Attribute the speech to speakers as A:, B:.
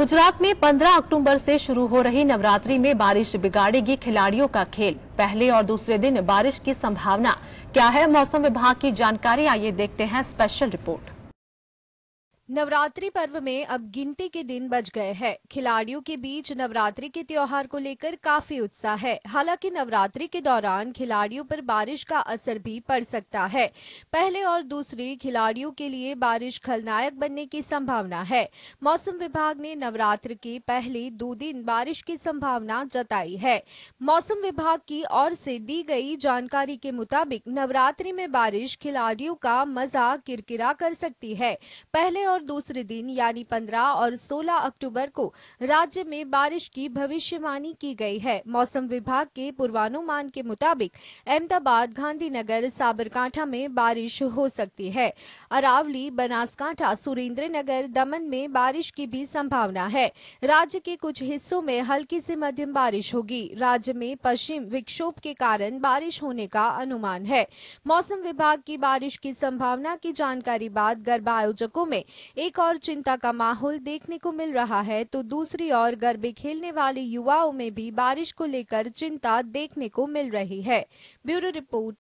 A: गुजरात में 15 अक्टूबर से शुरू हो रही नवरात्रि में बारिश बिगाड़ेगी खिलाड़ियों का खेल पहले और दूसरे दिन बारिश की संभावना क्या है मौसम विभाग की जानकारी आइए देखते हैं स्पेशल रिपोर्ट
B: नवरात्रि पर्व में अब गिनती के दिन बच गए हैं खिलाड़ियों के बीच नवरात्रि के त्योहार को लेकर काफी उत्साह है हालांकि नवरात्रि के दौरान खिलाड़ियों पर बारिश का असर भी पड़ सकता है पहले और दूसरे खिलाड़ियों के लिए बारिश खलनायक बनने की संभावना है मौसम विभाग ने नवरात्र के पहले दो दिन बारिश की संभावना जताई है मौसम विभाग की ओर से दी गई जानकारी के मुताबिक नवरात्रि में बारिश खिलाड़ियों का मजा किरकिरा कर सकती है पहले और और दूसरे दिन यानी 15 और 16 अक्टूबर को राज्य में बारिश की भविष्यवाणी की गई है मौसम विभाग के पूर्वानुमान के मुताबिक अहमदाबाद गांधीनगर साबरकांठा में बारिश हो सकती है अरावली बनासकांठा सुरेंद्रनगर दमन में बारिश की भी संभावना है राज्य के कुछ हिस्सों में हल्की से मध्यम बारिश होगी राज्य में पश्चिम विक्षोभ के कारण बारिश होने का अनुमान है मौसम विभाग की बारिश की संभावना की जानकारी बाद गर्भ आयोजकों में एक और चिंता का माहौल देखने को मिल रहा है तो दूसरी ओर गरबे खेलने वाले युवाओं में भी बारिश को लेकर चिंता देखने को मिल रही है ब्यूरो रिपोर्ट